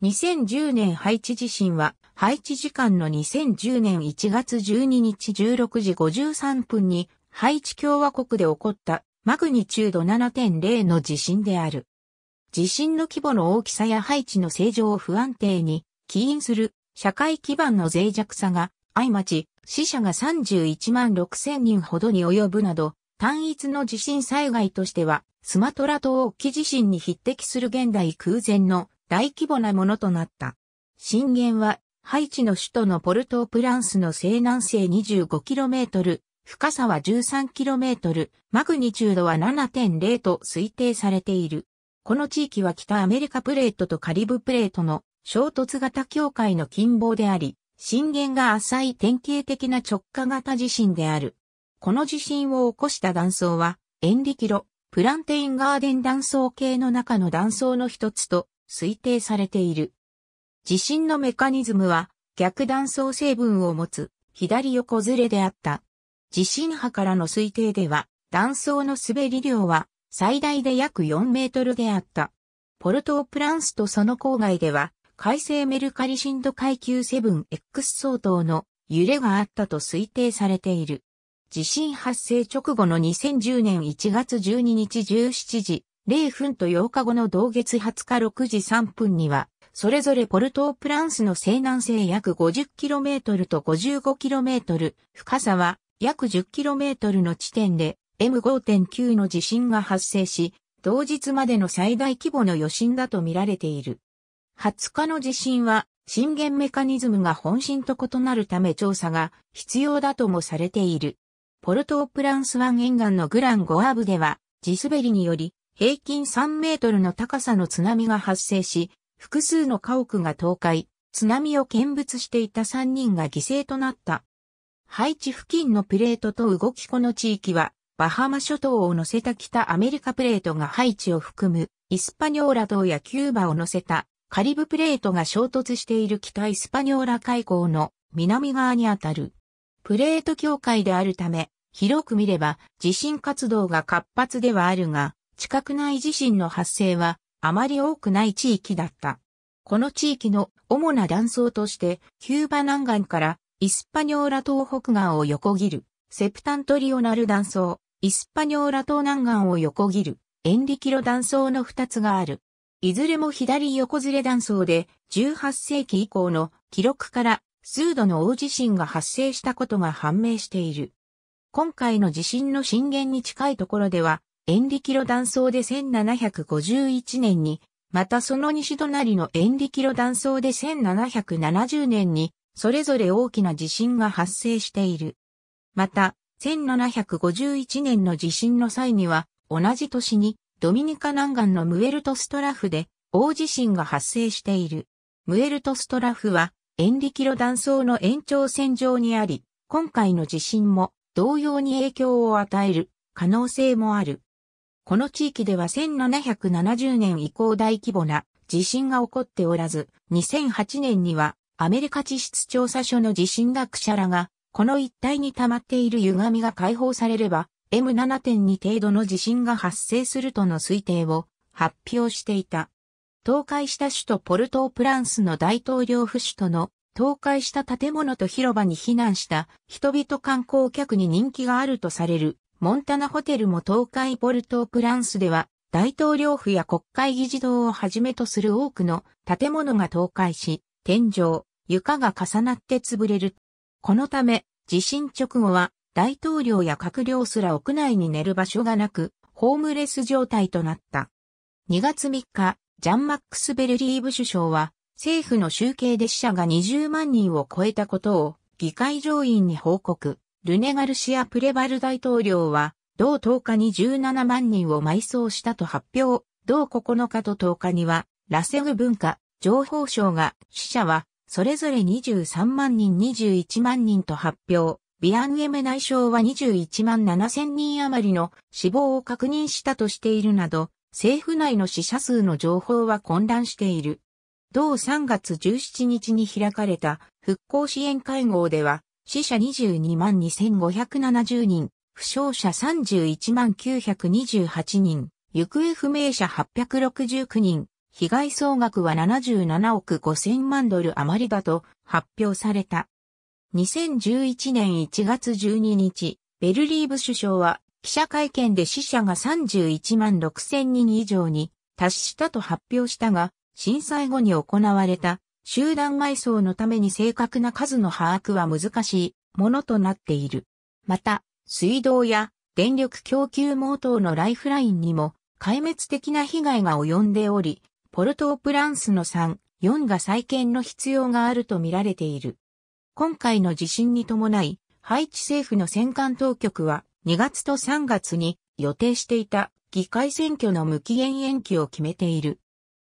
2010年ハイチ地震は、ハイチ時間の2010年1月12日16時53分に、ハイチ共和国で起こったマグニチュード7.0の地震である。地震の規模の大きさやハイチの正常を不安定に起因する社会基盤の脆弱さが、相まち、死者が31万6千人ほどに及ぶなど、単一の地震災害としては、スマトラ島沖地震に匹敵する現代空前の大規模なものとなった。震源は、ハイチの首都のポルトープランスの西南西 25km、深さは 13km、マグニチュードは7.0と推定されている。この地域は北アメリカプレートとカリブプレートの衝突型境界の近傍であり、震源が浅い典型的な直下型地震である。この地震を起こした断層は、エンリキロ、プランテインガーデン断層系の中の断層の一つと推定されている。地震のメカニズムは逆断層成分を持つ左横ずれであった。地震波からの推定では断層の滑り量は最大で約4メートルであった。ポルトープランスとその郊外では海星メルカリ震度階級 7X 相当の揺れがあったと推定されている。地震発生直後の2010年1月12日17時0分と8日後の同月20日6時3分には、それぞれポルトープランスの西南西約 50km と 55km、深さは約 10km の地点で M5.9 の地震が発生し、同日までの最大規模の余震だと見られている。20日の地震は震源メカニズムが本震と異なるため調査が必要だともされている。ポルトープランス湾沿岸のグランゴアーブでは地滑りにより平均3メートルの高さの津波が発生し、複数の家屋が倒壊、津波を見物していた3人が犠牲となった。ハイチ付近のプレートと動き子の地域は、バハマ諸島を乗せた北アメリカプレートがハイチを含む、イスパニョーラ島やキューバを乗せた、カリブプレートが衝突している北イスパニョーラ海溝の南側にあたる。プレート境界であるため、広く見れば地震活動が活発ではあるが、地殻内地震の発生はあまり多くない地域だった。この地域の主な断層として、キューバ南岸からイスパニョーラ島北岸を横切る、セプタントリオナル断層、イスパニョーラ島南岸を横切る、エンリキロ断層の2つがある。いずれも左横ずれ断層で、18世紀以降の記録から数度の大地震が発生したことが判明している。今回の地震の震源に近いところでは、エンリキロ断層で1751年に、またその西隣のエンリキロ断層で1770年に、それぞれ大きな地震が発生している。また、1751年の地震の際には、同じ年に、ドミニカ南岸のムエルトストラフで、大地震が発生している。ムエルトストラフは、エンリキロ断層の延長線上にあり、今回の地震も同様に影響を与える可能性もある。この地域では1770年以降大規模な地震が起こっておらず、2008年にはアメリカ地質調査所の地震学者らが、この一帯に溜まっている歪みが解放されれば、M7.2 程度の地震が発生するとの推定を発表していた。倒壊した首都ポルトープランスの大統領府首都の倒壊した建物と広場に避難した人々観光客に人気があるとされるモンタナホテルも東海ボルトープランスでは、大統領府や国会議事堂をはじめとする多くの建物が倒壊し、天井、床が重なって潰れる。このため、地震直後は、大統領や閣僚すら屋内に寝る場所がなく、ホームレス状態となった。2月3日、ジャン・マックス・ベルリーブ首相は、政府の集計で死者が20万人を超えたことを議会上院に報告。ルネガルシア・プレバル大統領は、同10日に17万人を埋葬したと発表、同9日と10日には、ラセグ文化、情報省が、死者は、それぞれ23万人21万人と発表、ビアンエメ内相は21万7千人余りの死亡を確認したとしているなど、政府内の死者数の情報は混乱している。同3月17日に開かれた復興支援会合では、死者22万2570人、負傷者31万928人、行方不明者869人、被害総額は77億5000万ドル余りだと発表された。2011年1月12日、ベルリーブ首相は記者会見で死者が31万6000人以上に達したと発表したが、震災後に行われた集団埋葬のために正確な数の把握は難しいものとなっている。また、水道や電力供給網等のライフラインにも壊滅的な被害が及んでおり、ポルトープランスの3、4が再建の必要があると見られている。今回の地震に伴い、ハイチ政府の戦艦当局は2月と3月に予定していた議会選挙の無期限延期を決めている。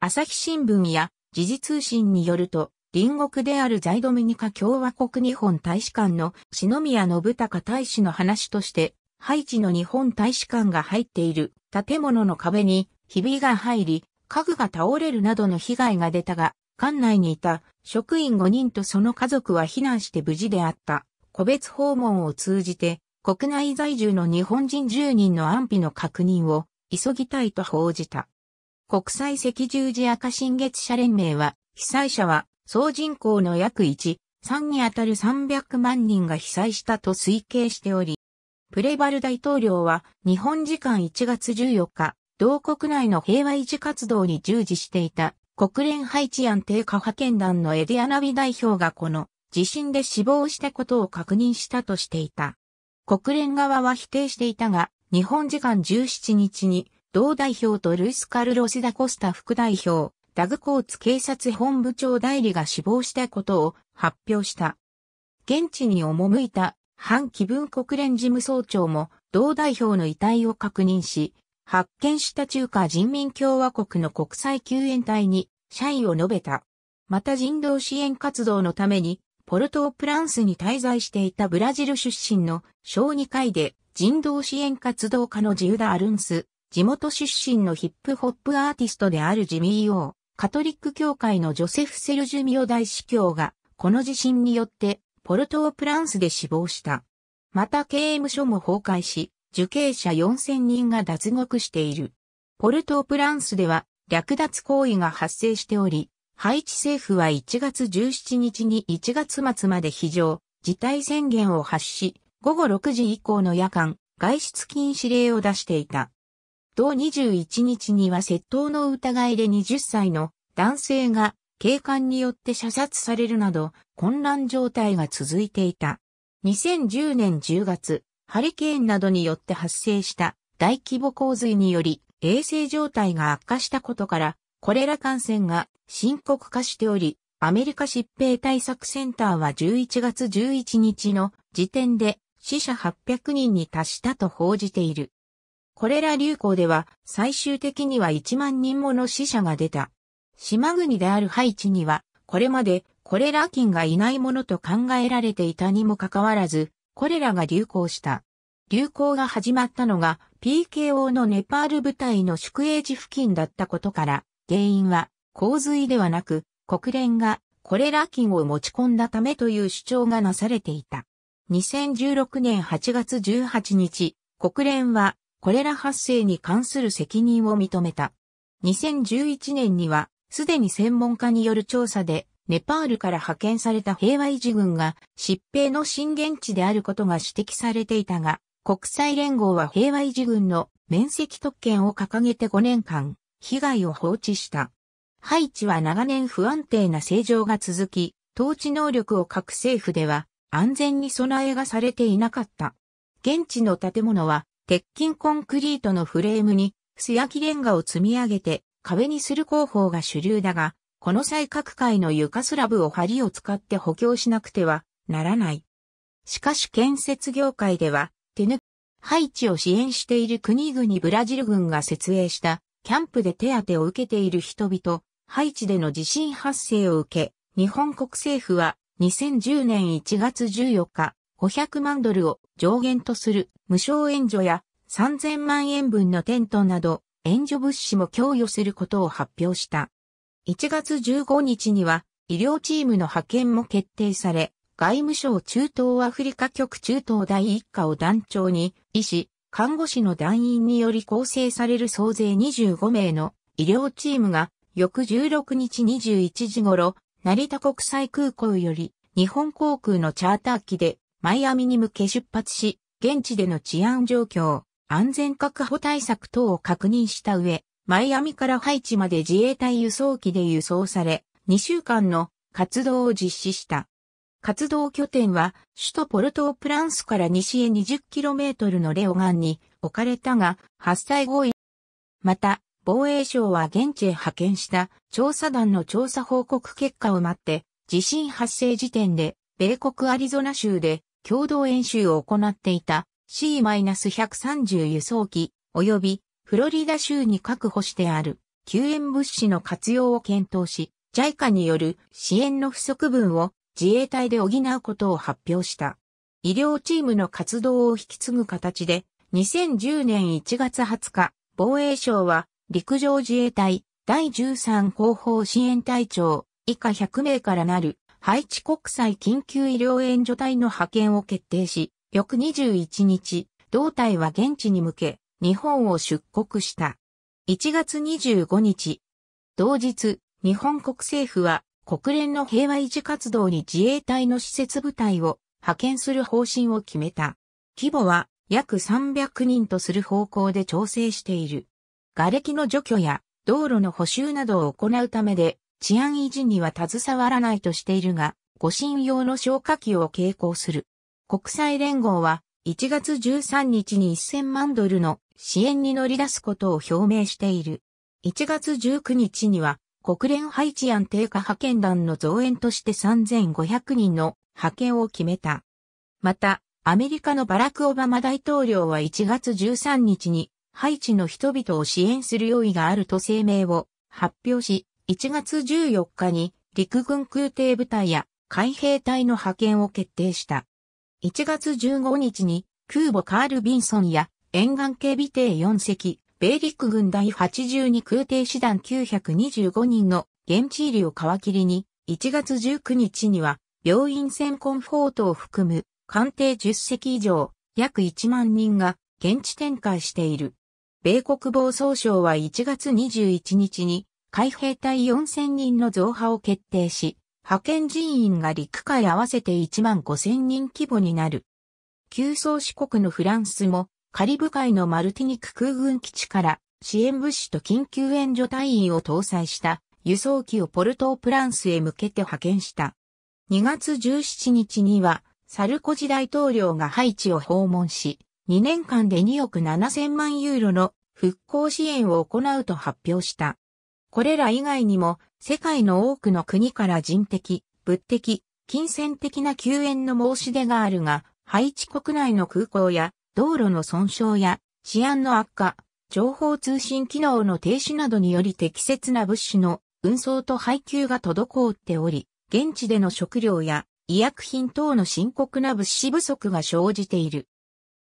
朝日新聞や時事通信によると、隣国である在ドミニカ共和国日本大使館の篠宮信孝大使の話として、ハイチの日本大使館が入っている建物の壁にひびが入り、家具が倒れるなどの被害が出たが、館内にいた職員5人とその家族は避難して無事であった。個別訪問を通じて、国内在住の日本人10人の安否の確認を急ぎたいと報じた。国際赤十字赤新月社連盟は、被災者は総人口の約1、3にあたる300万人が被災したと推計しており、プレバル大統領は日本時間1月14日、同国内の平和維持活動に従事していた国連配置安定化派遣団のエディアナビ代表がこの地震で死亡したことを確認したとしていた。国連側は否定していたが、日本時間17日に同代表とルイス・カルロス・ダ・コスタ副代表、ダグコーツ警察本部長代理が死亡したことを発表した。現地に赴いた反気分国連事務総長も同代表の遺体を確認し、発見した中華人民共和国の国際救援隊に謝意を述べた。また人道支援活動のために、ポルトープランスに滞在していたブラジル出身の小児科医で人道支援活動家のジウダ・アルンス・地元出身のヒップホップアーティストであるジミー・オー、カトリック教会のジョセフ・セルジュミオ大司教が、この地震によって、ポルトープランスで死亡した。また刑務所も崩壊し、受刑者4000人が脱獄している。ポルトープランスでは、略奪行為が発生しており、ハイチ政府は1月17日に1月末まで非常、事態宣言を発し、午後6時以降の夜間、外出禁止令を出していた。同21日には窃盗の疑いで20歳の男性が警官によって射殺されるなど混乱状態が続いていた。2010年10月、ハリケーンなどによって発生した大規模洪水により衛生状態が悪化したことからコレラ感染が深刻化しており、アメリカ疾病対策センターは11月11日の時点で死者800人に達したと報じている。これら流行では最終的には1万人もの死者が出た。島国であるハイチには、これまでコレラ菌がいないものと考えられていたにもかかわらず、これらが流行した。流行が始まったのが PKO のネパール部隊の宿営地付近だったことから、原因は洪水ではなく国連がコレラ菌を持ち込んだためという主張がなされていた。2016年8月18日、国連はこれら発生に関する責任を認めた。2011年には、すでに専門家による調査で、ネパールから派遣された平和維持軍が疾病の震源地であることが指摘されていたが、国際連合は平和維持軍の面積特権を掲げて5年間、被害を放置した。ハイチは長年不安定な政情が続き、統治能力を各政府では安全に備えがされていなかった。現地の建物は鉄筋コンクリートのフレームに素焼きレンガを積み上げて壁にする工法が主流だが、この際各階の床スラブを針を使って補強しなくてはならない。しかし建設業界では手抜き配置を支援している国々ブラジル軍が設営したキャンプで手当を受けている人々、ハイチでの地震発生を受け、日本国政府は2010年1月14日、500万ドルを上限とする無償援助や3000万円分のテントなど援助物資も供与することを発表した。1月15日には医療チームの派遣も決定され、外務省中東アフリカ局中東第一課を団長に、医師、看護師の団員により構成される総勢25名の医療チームが翌16日21時頃、成田国際空港より日本航空のチャーター機でマイアミに向け出発し、現地での治安状況、安全確保対策等を確認した上、マイアミからハイチまで自衛隊輸送機で輸送され、2週間の活動を実施した。活動拠点は首都ポルトープランスから西へ 20km のレオガンに置かれたが、発災後意。また、防衛省は現地へ派遣した調査団の調査報告結果を待って、地震発生時点で、米国アリゾナ州で共同演習を行っていた C-130 輸送機及びフロリダ州に確保してある救援物資の活用を検討し、JICA による支援の不足分を自衛隊で補うことを発表した。医療チームの活動を引き継ぐ形で、2010年1月20日、防衛省は陸上自衛隊第13広報支援隊長以下100名からなるハイチ国際緊急医療援助隊の派遣を決定し、翌21日、同隊は現地に向け、日本を出国した。1月25日、同日、日本国政府は国連の平和維持活動に自衛隊の施設部隊を派遣する方針を決めた。規模は約300人とする方向で調整している。瓦礫の除去や道路の補修などを行うためで、治安維持には携わらないとしているが、護信用の消火器を携行する。国際連合は1月13日に1000万ドルの支援に乗り出すことを表明している。1月19日には国連ハイチ安定化派遣団の増援として3500人の派遣を決めた。また、アメリカのバラク・オバマ大統領は1月13日にハイチの人々を支援する用意があると声明を発表し、1月14日に陸軍空挺部隊や海兵隊の派遣を決定した。1月15日に空母カール・ビンソンや沿岸警備艇4隻、米陸軍第82空挺師団925人の現地入りを皮切りに、1月19日には病院船コンフォートを含む艦艇10隻以上、約1万人が現地展開している。米国防総省は1月21日に海兵隊4000人の増派を決定し、派遣人員が陸海合わせて1万5000人規模になる。旧宗主国のフランスも、カリブ海のマルティニク空軍基地から支援物資と緊急援助隊員を搭載した輸送機をポルトープランスへ向けて派遣した。2月17日には、サルコジ大統領がハイチを訪問し、2年間で2億7000万ユーロの復興支援を行うと発表した。これら以外にも、世界の多くの国から人的、物的、金銭的な救援の申し出があるが、ハイチ国内の空港や、道路の損傷や、治安の悪化、情報通信機能の停止などにより適切な物資の運送と配給が滞っており、現地での食料や医薬品等の深刻な物資不足が生じている。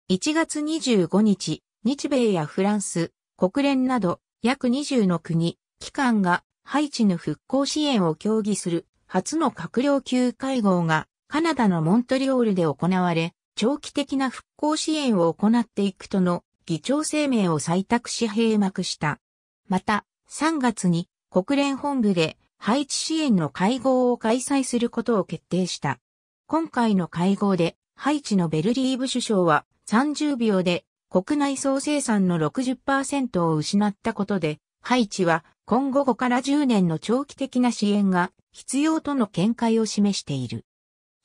1月25日、日米やフランス、国連など約20の国、機関がハイチの復興支援を協議する初の閣僚級会合がカナダのモントリオールで行われ、長期的な復興支援を行っていくとの議長声明を採択し閉幕した。また、3月に国連本部でハイチ支援の会合を開催することを決定した。今回の会合で、ハイチのベルリーブ首相は30秒で国内総生産の60%を失ったことで、ハイチは今後5から10年の長期的な支援が必要との見解を示している。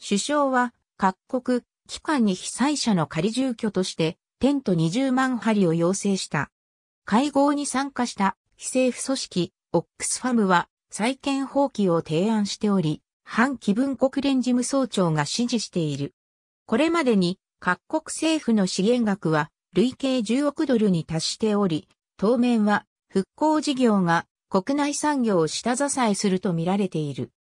首相は各国、機関に被災者の仮住居としてテント20万張を要請した。会合に参加した非政府組織オックスファムは再建放棄を提案しており、反気分国連事務総長が支持している。これまでに各国政府の支援額は累計10億ドルに達しており、当面は復興事業が国内産業を下支えすると見られている。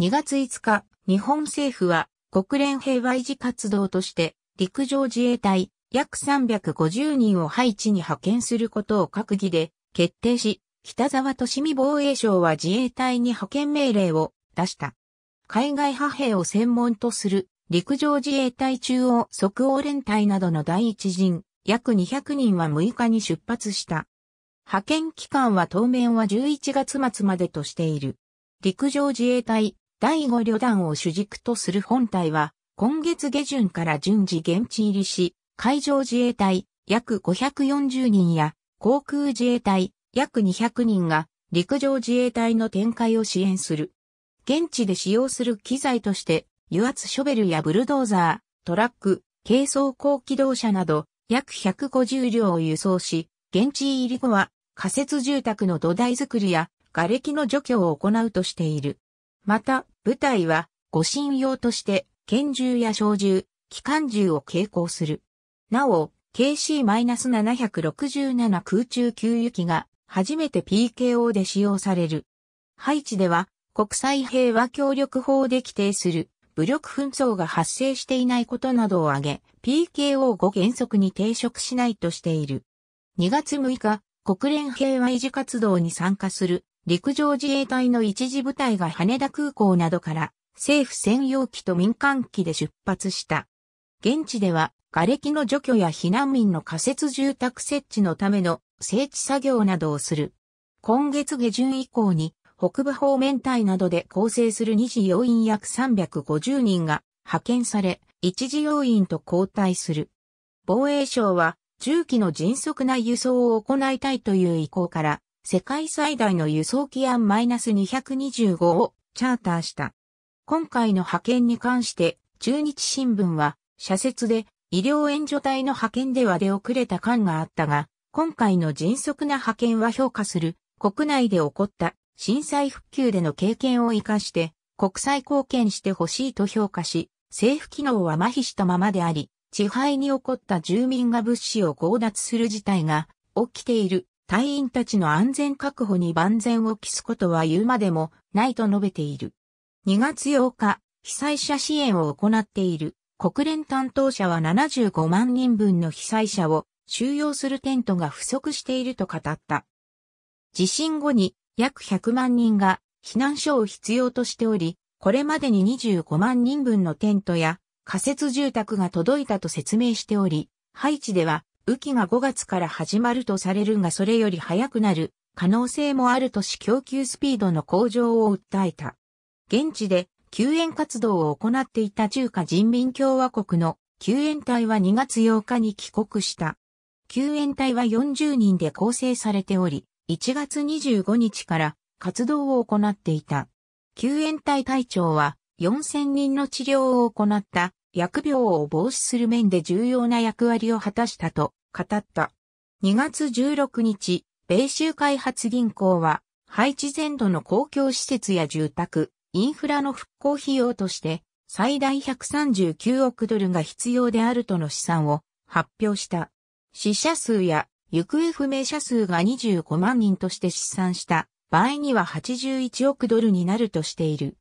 2月5日、日本政府は国連平和維持活動として陸上自衛隊約350人を配置に派遣することを閣議で決定し、北沢利美防衛省は自衛隊に派遣命令を出した。海外派兵を専門とする陸上自衛隊中央即応連隊などの第一陣約200人は6日に出発した。派遣期間は当面は11月末までとしている。陸上自衛隊第5旅団を主軸とする本隊は、今月下旬から順次現地入りし、海上自衛隊約540人や航空自衛隊約200人が陸上自衛隊の展開を支援する。現地で使用する機材として、油圧ショベルやブルドーザー、トラック、軽装高機動車など約150両を輸送し、現地入り後は仮設住宅の土台作りや瓦礫の除去を行うとしている。また、部隊は護身用として拳銃や小銃、機関銃を携行する。なお、KC-767 空中給油機が初めて PKO で使用される。ハイチでは国際平和協力法で規定する武力紛争が発生していないことなどを挙げ、PKO5 原則に抵触しないとしている。2月6日、国連平和維持活動に参加する陸上自衛隊の一時部隊が羽田空港などから政府専用機と民間機で出発した。現地では瓦礫の除去や避難民の仮設住宅設置のための整地作業などをする。今月下旬以降に北部方面隊などで構成する二次要員約350人が派遣され、一次要員と交代する。防衛省は重機の迅速な輸送を行いたいという意向から、世界最大の輸送機案 -225 をチャーターした。今回の派遣に関して、中日新聞は、社説で、医療援助隊の派遣では出遅れた感があったが、今回の迅速な派遣は評価する、国内で起こった震災復旧での経験を活かして、国際貢献してほしいと評価し、政府機能は麻痺したままであり、地配に起こった住民が物資を強奪する事態が起きている隊員たちの安全確保に万全を期すことは言うまでもないと述べている。2月8日、被災者支援を行っている国連担当者は75万人分の被災者を収容するテントが不足していると語った。地震後に約100万人が避難所を必要としており、これまでに25万人分のテントや仮設住宅が届いたと説明しており、ハイチでは雨季が5月から始まるとされるがそれより早くなる可能性もあるとし供給スピードの向上を訴えた。現地で救援活動を行っていた中華人民共和国の救援隊は2月8日に帰国した。救援隊は40人で構成されており、1月25日から活動を行っていた。救援隊隊長は4000人の治療を行った薬病を防止する面で重要な役割を果たしたと語った。2月16日、米州開発銀行は、ハイチ全土の公共施設や住宅、インフラの復興費用として、最大139億ドルが必要であるとの試算を発表した。死者数や行方不明者数が25万人として試算した場合には81億ドルになるとしている。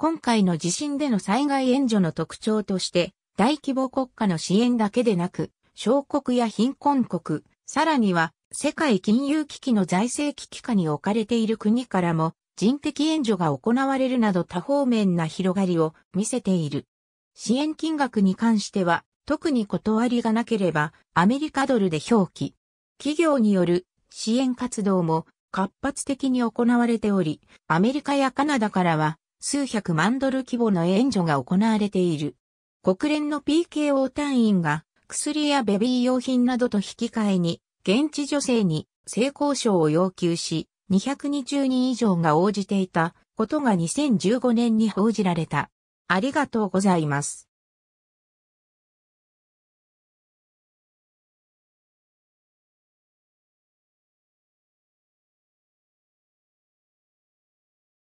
今回の地震での災害援助の特徴として、大規模国家の支援だけでなく、小国や貧困国、さらには世界金融危機の財政危機下に置かれている国からも人的援助が行われるなど多方面な広がりを見せている。支援金額に関しては特に断りがなければアメリカドルで表記。企業による支援活動も活発的に行われており、アメリカやカナダからは数百万ドル規模の援助が行われている。国連の PKO 隊員が薬やベビー用品などと引き換えに、現地女性に性交渉を要求し、220人以上が応じていたことが2015年に報じられた。ありがとうございます。